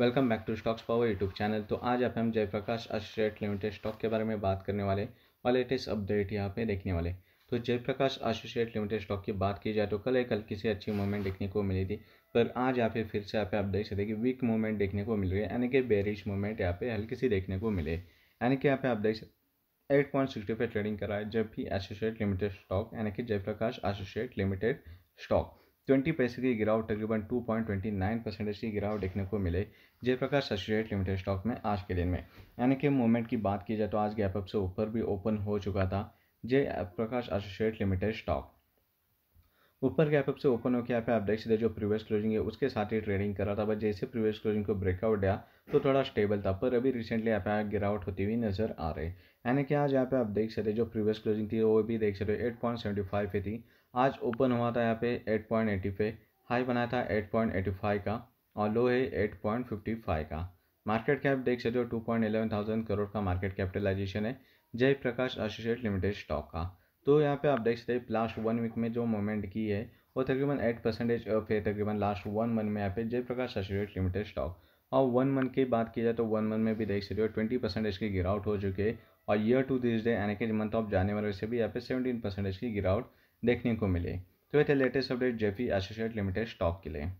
welcome back to stocks power YouTube channel तो आज आप हम जयप्रकाश आश्रेट लिमिटेड स्टॉक के बारे में बात करने वाले और लेटेस्ट अपडेट यहाँ पे देखने वाले तो जयप्रकाश एसोसिएट लिमिटेड स्टॉक की बात की जाए तो कल एक हल्की सी अच्छी मूवमेंट देखने को मिली थी पर आज यहाँ पे फिर से आप देख सकते कि वीक मूवमेंट देखने को मिल रही है यानी कि बेरिश मूवमेंट यहाँ पे हल्की सी देखने को मिले यानी कि यहाँ पे आप देख सकते eight point sixty five trading कराए जब भी एसोसिएट लिमिटेड स्टॉक यानी कि Jaiprakash associate limited stock twenty पैसे की गिरावट तकरीबन two point twenty nine percentage की गिरावट देखने को मिले जयप्रकाश एसोसिएट लिमिटेड स्टॉक में आज के दिन में यानी कि मूवमेंट की बात की जाए तो आज गैप अप से ऊपर भी ओपन हो चुका था जय प्रकाश एसोसिएट लिमिटेड स्टॉक ऊपर के ऐप से ओपन होकर यहाँ पे आप देख सकते जो प्रीवियस क्लोजिंग है उसके साथ ही ट्रेडिंग कर रहा था बट जैसे प्रीवियस क्लोजिंग को ब्रेकआउट दिया तो थोड़ा स्टेबल था पर अभी रिसेंटली यहाँ पे गिरावट होती हुई नजर आ रही है यानी कि आज यहाँ पे आप देख सकते जो प्रीवियस क्लोजिंग थी वो भी देख सकते हो एट पॉइंट सेवेंटी फाइव पे थी आज ओपन हुआ था यहाँ पे एट पॉइंट एटी पे हाई बनाया था एट पॉइंट एटी फाइव का और लो है एट पॉइंट फिफ्टी फाइव का मार्केट कैप देख सकते हो two point eleven thousand crore का मार्केट कैपिटलाइजेशन है जय प्रकाश एसोसिएट लिमिटेड स्टॉक का तो यहाँ पे आप देख सकते हैं लास्ट वन वीक में जो मूवमेंट की है वो तकरीबन एट परसेंटेज अप है तकरीबन लास्ट वन मंथ में यहाँ पे जयप्रकाश एसोसिएट लिमिटेड स्टॉक और वन मंथ की बात की जाए तो वन मंथ में भी देख सकते हो ट्वेंटी परसेंटेज की गिरावट हो चुकी है और ईयर टू दिस डे यानी कि मंथ ऑफ जानवरी से भी यहाँ पे सेवेंटीन परसेंटेज की गिरावट देखने को मिले तो ये थे latest update JP associate limited stock के लिए